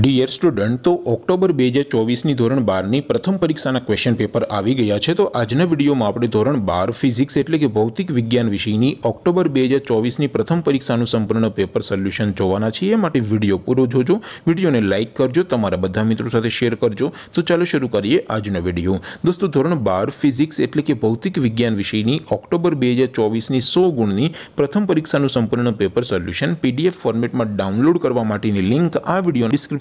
dear student તો October બે હજાર ચોવીસની ધોરણ બારની પ્રથમ પરીક્ષાના ક્વેશ્ચન પેપર આવી ગયા છે તો આજના વિડીયોમાં આપણે ધોરણ બાર ફિઝિક્સ એટલે કે ભૌતિક વિજ્ઞાન વિષયની ઓક્ટોબર બે હજાર ચોવીસની પ્રથમ પરીક્ષાનું સંપૂર્ણ પેપર સોલ્યુશન જોવાના છીએ એ માટે વિડીયો પૂરો જોજો વિડીયોને લાઇક કરજો તમારા બધા મિત્રો સાથે શેર કરજો તો ચાલો શરૂ કરીએ આજનો વિડીયો દોસ્તો ધોરણ બાર ફિઝિક્સ એટલે કે ભૌતિક વિજ્ઞાન વિષયની ઓક્ટોબર બે હજાર ચોવીસની સો ગુણની પ્રથમ પરીક્ષાનું સંપૂર્ણ પેપર સોલ્યુશન પીડીએફ ફોર્મેટમાં ડાઉનલોડ કરવા માટેની લિંક આ વિડીયો ડિસ્ક્રિપ્શન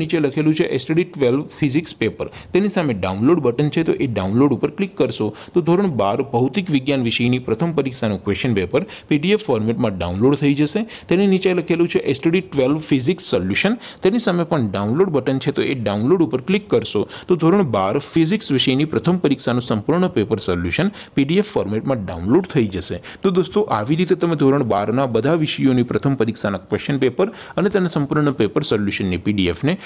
નીચે લખેલું છે એસટીડી ટ્વેલ્વ ફિઝિક્સ પેપર તેની સામે ડાઉનલોડ બટન છે તો એ ડાઉનલોડ ઉપર ક્લિક કરશો તો ધોરણ બાર ભૌતિક વિજ્ઞાન વિષયની પ્રથમ પરીક્ષાનું ક્વેશ્ચન પેપર પીડીએફ ફોર્મેટમાં ડાઉનલોડ થઈ જશે તેની નીચે લખેલું છે એસટીડી ટ્વેલ્વ ફિઝિક્સ સોલ્યુશન તેની સામે પણ ડાઉનલોડ બટન છે તો એ ડાઉનલોડ ઉપર ક્લિક કરશો તો ધોરણ બાર ફિઝિક્સ વિષયની પ્રથમ પરીક્ષાનું સંપૂર્ણ પેપર સોલ્યુશન પીડીએફ ફોર્મેટમાં ડાઉનલોડ થઈ જશે તો દોસ્તો આવી રીતે તમે ધોરણ બારના બધા વિષયોની પ્રથમ પરીક્ષાના ક્વેશ્ચન પેપર અને તેના સંપૂર્ણ પેપર સોલ્યુશનની પીડીએફને